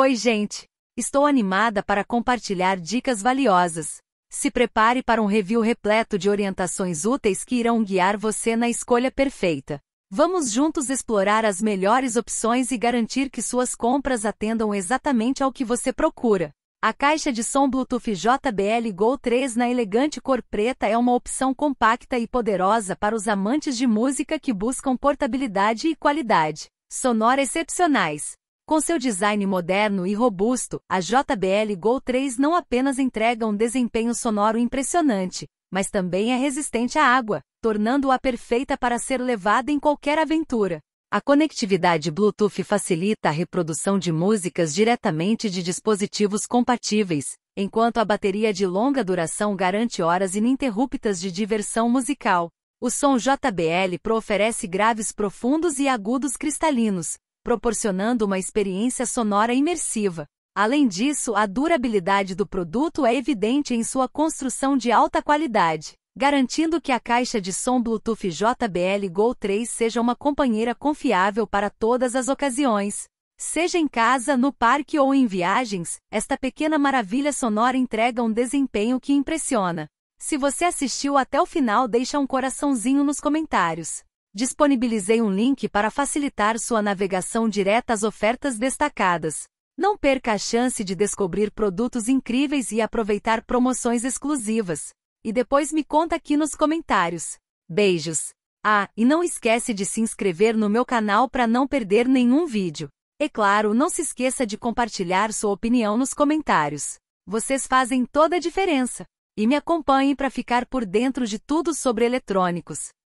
Oi, gente! Estou animada para compartilhar dicas valiosas. Se prepare para um review repleto de orientações úteis que irão guiar você na escolha perfeita. Vamos juntos explorar as melhores opções e garantir que suas compras atendam exatamente ao que você procura. A caixa de som Bluetooth JBL Go 3 na elegante cor preta é uma opção compacta e poderosa para os amantes de música que buscam portabilidade e qualidade sonora excepcionais. Com seu design moderno e robusto, a JBL Go 3 não apenas entrega um desempenho sonoro impressionante, mas também é resistente à água, tornando-a perfeita para ser levada em qualquer aventura. A conectividade Bluetooth facilita a reprodução de músicas diretamente de dispositivos compatíveis, enquanto a bateria de longa duração garante horas ininterruptas de diversão musical. O som JBL Pro oferece graves profundos e agudos cristalinos, proporcionando uma experiência sonora imersiva. Além disso, a durabilidade do produto é evidente em sua construção de alta qualidade, garantindo que a caixa de som Bluetooth JBL Go 3 seja uma companheira confiável para todas as ocasiões. Seja em casa, no parque ou em viagens, esta pequena maravilha sonora entrega um desempenho que impressiona. Se você assistiu até o final, deixa um coraçãozinho nos comentários. Disponibilizei um link para facilitar sua navegação direta às ofertas destacadas. Não perca a chance de descobrir produtos incríveis e aproveitar promoções exclusivas. E depois me conta aqui nos comentários. Beijos! Ah, e não esquece de se inscrever no meu canal para não perder nenhum vídeo. E é claro, não se esqueça de compartilhar sua opinião nos comentários. Vocês fazem toda a diferença. E me acompanhem para ficar por dentro de tudo sobre eletrônicos.